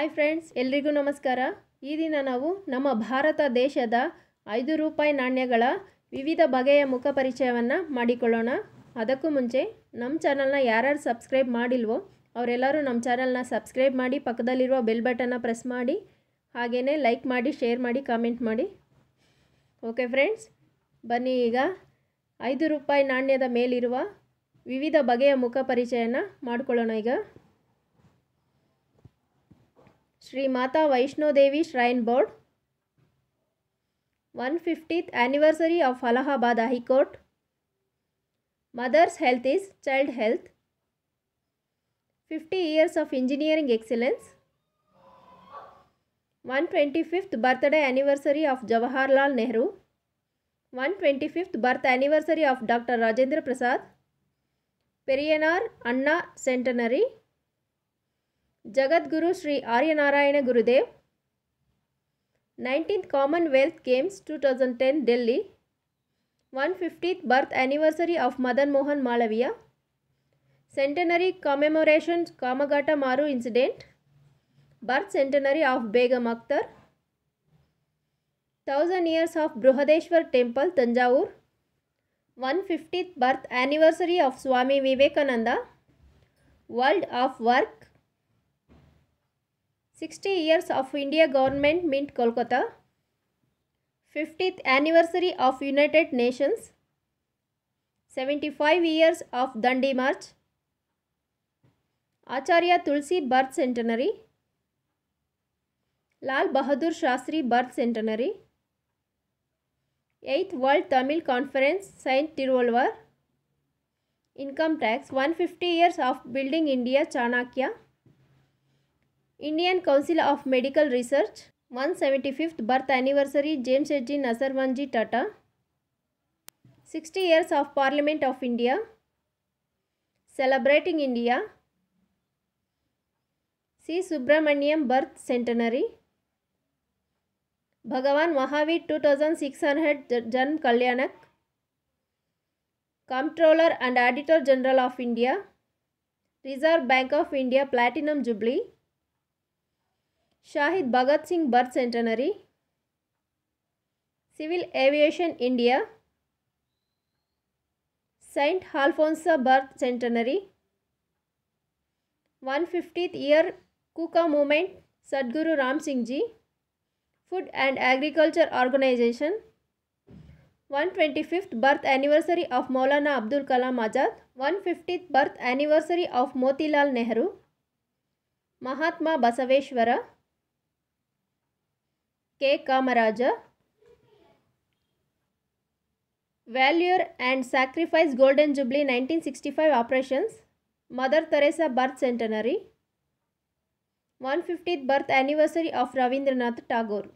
Hi friends ಎಲ್ರಿಗೂ ನಮಸ್ಕಾರ ಈ ದಿನ ನಾವು ನಮ್ಮ ಭಾರತ ದೇಶದ ಐದು ರೂಪಾಯಿ ನಾಣ್ಯಗಳ ವಿವಿಧ ಬಗೆಯ ಮುಖ ಪರಿಚಯವನ್ನು ಮಾಡಿಕೊಳ್ಳೋಣ ಅದಕ್ಕೂ ಮುಂಚೆ ನಮ್ಮ ಚಾನಲ್ನ ಯಾರ್ಯಾರು ಸಬ್ಸ್ಕ್ರೈಬ್ ಮಾಡಿಲ್ವೋ ಅವರೆಲ್ಲರೂ ನಮ್ಮ ಚಾನಲ್ನ ಸಬ್ಸ್ಕ್ರೈಬ್ ಮಾಡಿ ಪಕ್ಕದಲ್ಲಿರುವ ಬೆಲ್ ಬಟನ್ನ ಪ್ರೆಸ್ ಮಾಡಿ ಹಾಗೆಯೇ ಲೈಕ್ ಮಾಡಿ ಶೇರ್ ಮಾಡಿ ಕಾಮೆಂಟ್ ಮಾಡಿ ಓಕೆ ಫ್ರೆಂಡ್ಸ್ ಬನ್ನಿ ಈಗ ಐದು ರೂಪಾಯಿ ನಾಣ್ಯದ ಮೇಲಿರುವ ವಿವಿಧ ಬಗೆಯ ಮುಖ ಪರಿಚಯನ ಮಾಡಿಕೊಳ್ಳೋಣ ಈಗ Shri Mata Vaishno Devi shrine board one fiftieth anniversary of Allahabad high court mother's health is child health fifty years of engineering excellence one twenty fifth birthday anniversary of Jawaharlal Nehru one twenty fifth birth anniversary of doctor Rajendra Prasad Perarignar Anna centenary Jagadguru Sri Aryanarayana Gurudev 19th Commonwealth Games 2010 Delhi 150th birth anniversary of Madan Mohan Malaviya Centenary commemoration Kamagata Maru incident Birth centenary of Begum Akhtar Thousand years of Brihadeshwar temple Tanjavur 150th birth anniversary of Swami Vivekananda World of Work 60 years of India government mint Kolkata 50th anniversary of United Nations 75 years of Dandi march Acharya Tulsi birth centenary Lal Bahadur Shastri birth centenary 8th World Tamil Conference Saint Tirulvar income tax 150 years of building India Chanakya Indian council of medical research one seventy fifth birth anniversary James H G Tata sixty years of parliament of India celebrating India C Subramaniam birth centenary Bhagwan Mahavir two thousand six hundred जन्म कल्याणक controller and editor general of India reserve bank of India platinum jubilee Shahid Bhagat Singh birth centenary civil aviation India saint Alphonsa birth centenary one fifty year Kuka movement Satguru Ram Singh ji food and agriculture organisation one twenty fifth birth anniversary of Maulana Abdul Kalam Azad one fifty birth anniversary of Motilal Nehru Mahatma Basaveshwar K. Kamaraja. Valure and Sacrifice Golden Jubilee 1965 Operations. Mother Teresa Birth Centenary. 150th birth anniversary of Ravindranath Tagore.